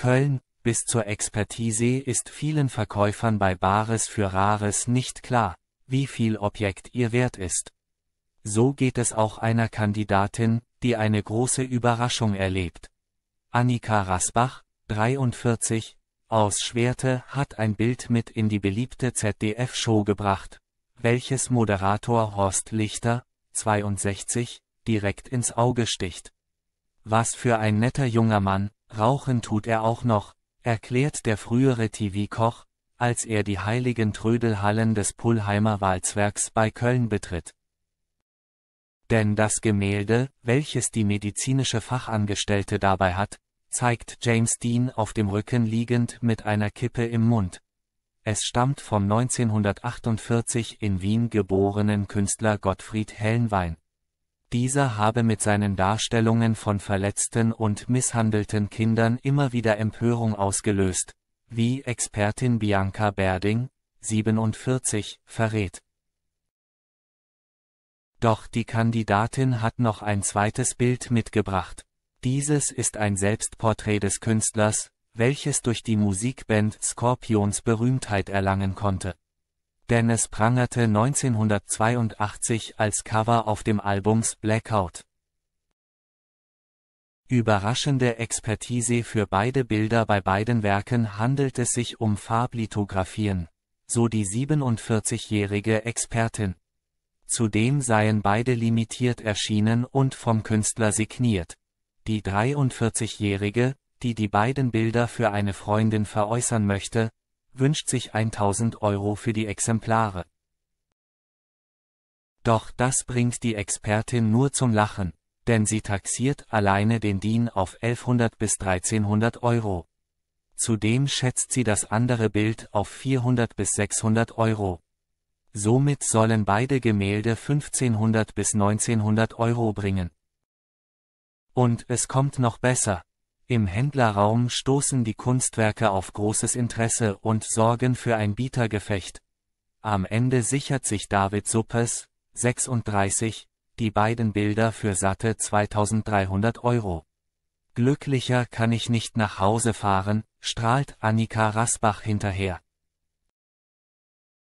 Köln, bis zur Expertise ist vielen Verkäufern bei Bares für Rares nicht klar, wie viel Objekt ihr wert ist. So geht es auch einer Kandidatin, die eine große Überraschung erlebt. Annika Rasbach, 43, aus Schwerte hat ein Bild mit in die beliebte ZDF-Show gebracht, welches Moderator Horst Lichter, 62, direkt ins Auge sticht. Was für ein netter junger Mann, Rauchen tut er auch noch, erklärt der frühere TV-Koch, als er die heiligen Trödelhallen des Pullheimer Walzwerks bei Köln betritt. Denn das Gemälde, welches die medizinische Fachangestellte dabei hat, zeigt James Dean auf dem Rücken liegend mit einer Kippe im Mund. Es stammt vom 1948 in Wien geborenen Künstler Gottfried Hellenwein. Dieser habe mit seinen Darstellungen von verletzten und misshandelten Kindern immer wieder Empörung ausgelöst, wie Expertin Bianca Berding, 47, verrät. Doch die Kandidatin hat noch ein zweites Bild mitgebracht. Dieses ist ein Selbstporträt des Künstlers, welches durch die Musikband Scorpions Berühmtheit erlangen konnte denn es prangerte 1982 als Cover auf dem Albums Blackout. Überraschende Expertise für beide Bilder Bei beiden Werken handelt es sich um Farblithografien, so die 47-jährige Expertin. Zudem seien beide limitiert erschienen und vom Künstler signiert. Die 43-jährige, die die beiden Bilder für eine Freundin veräußern möchte, wünscht sich 1000 Euro für die Exemplare. Doch das bringt die Expertin nur zum Lachen, denn sie taxiert alleine den DIN auf 1100 bis 1300 Euro. Zudem schätzt sie das andere Bild auf 400 bis 600 Euro. Somit sollen beide Gemälde 1500 bis 1900 Euro bringen. Und es kommt noch besser, im Händlerraum stoßen die Kunstwerke auf großes Interesse und sorgen für ein Bietergefecht. Am Ende sichert sich David Suppes, 36, die beiden Bilder für satte 2300 Euro. Glücklicher kann ich nicht nach Hause fahren, strahlt Annika Rasbach hinterher.